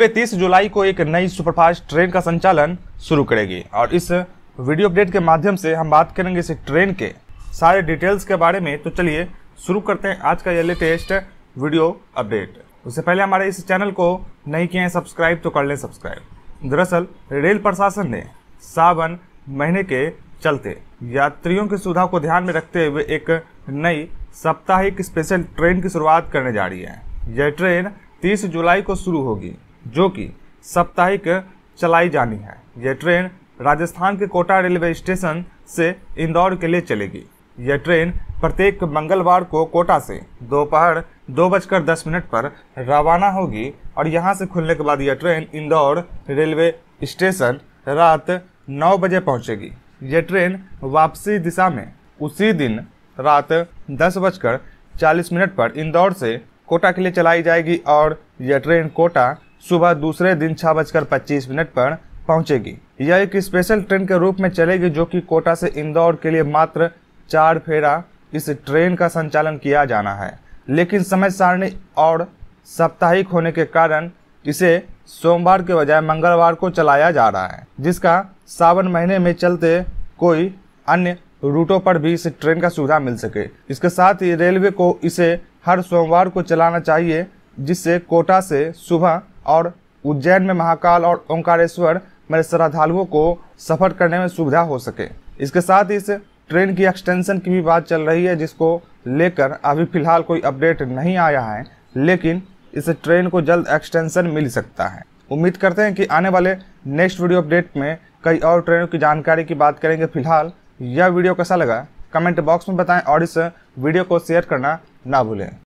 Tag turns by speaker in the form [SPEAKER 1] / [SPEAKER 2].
[SPEAKER 1] वे 30 जुलाई को एक नई सुपरफास्ट ट्रेन का संचालन शुरू करेगी और इस वीडियो अपडेट के माध्यम से हम बात करेंगे इस ट्रेन के सारे डिटेल्स के बारे में तो चलिए शुरू करते हैं आज का यह लेटेस्ट वीडियो अपडेट उससे पहले हमारे इस चैनल को नहीं किए हैं सब्सक्राइब तो कर लें सब्सक्राइब दरअसल रेल प्रशासन ने सावन महीने के चलते यात्रियों की सुविधा को ध्यान में रखते हुए एक नई साप्ताहिक स्पेशल ट्रेन की शुरुआत करने जा रही है यह ट्रेन 30 जुलाई को शुरू होगी जो कि साप्ताहिक चलाई जानी है यह ट्रेन राजस्थान के कोटा रेलवे स्टेशन से इंदौर के लिए चलेगी यह ट्रेन प्रत्येक मंगलवार को कोटा से दोपहर दो, बजकर दस मिनट पर रवाना होगी और यहाँ से खुलने के बाद यह ट्रेन इंदौर रेलवे स्टेशन रात नौ बजे पहुँचेगी यह ट्रेन वापसी दिशा में उसी दिन रात दस बजकर चालीस मिनट पर इंदौर से कोटा के लिए चलाई जाएगी और यह ट्रेन कोटा सुबह दूसरे दिन छः बजकर पच्चीस मिनट पर पहुंचेगी यह एक स्पेशल ट्रेन के रूप में चलेगी जो कि कोटा से इंदौर के लिए मात्र चार फेरा इस ट्रेन का संचालन किया जाना है लेकिन समय सारणी और साप्ताहिक होने के कारण इसे सोमवार के बजाय मंगलवार को चलाया जा रहा है जिसका सावन महीने में चलते कोई अन्य रूटों पर भी इस ट्रेन का सुविधा मिल सके इसके साथ ही रेलवे को इसे हर सोमवार को चलाना चाहिए जिससे कोटा से सुबह और उज्जैन में महाकाल और ओंकारेश्वर में श्रद्धालुओं को सफ़र करने में सुविधा हो सके इसके साथ इस ट्रेन की एक्सटेंशन की भी बात चल रही है जिसको लेकर अभी फिलहाल कोई अपडेट नहीं आया है लेकिन इस ट्रेन को जल्द एक्सटेंशन मिल सकता है उम्मीद करते हैं कि आने वाले नेक्स्ट वीडियो अपडेट में कई और ट्रेनों की जानकारी की बात करेंगे फिलहाल यह वीडियो कैसा लगा कमेंट बॉक्स में बताएं और इस वीडियो को शेयर करना ना भूलें